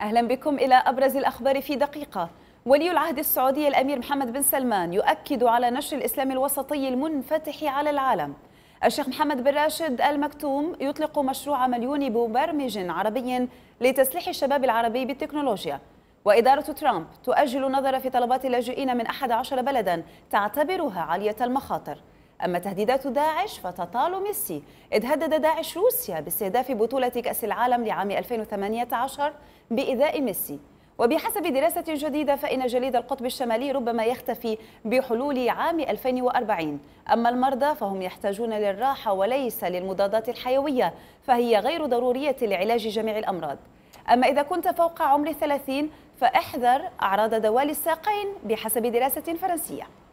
أهلا بكم إلى أبرز الأخبار في دقيقة ولي العهد السعودي الأمير محمد بن سلمان يؤكد على نشر الإسلام الوسطي المنفتح على العالم الشيخ محمد بن راشد المكتوم يطلق مشروع مليون مبرمج عربي لتسليح الشباب العربي بالتكنولوجيا وإدارة ترامب تؤجل النظر في طلبات اللاجئين من 11 بلدا تعتبرها عالية المخاطر أما تهديدات داعش فتطال ميسي إذ هدد داعش روسيا باستهداف بطولة كأس العالم لعام 2018 بإيذاء ميسي وبحسب دراسة جديدة فإن جليد القطب الشمالي ربما يختفي بحلول عام 2040 أما المرضى فهم يحتاجون للراحة وليس للمضادات الحيوية فهي غير ضرورية لعلاج جميع الأمراض أما إذا كنت فوق عمر الثلاثين فاحذر أعراض دوال الساقين بحسب دراسة فرنسية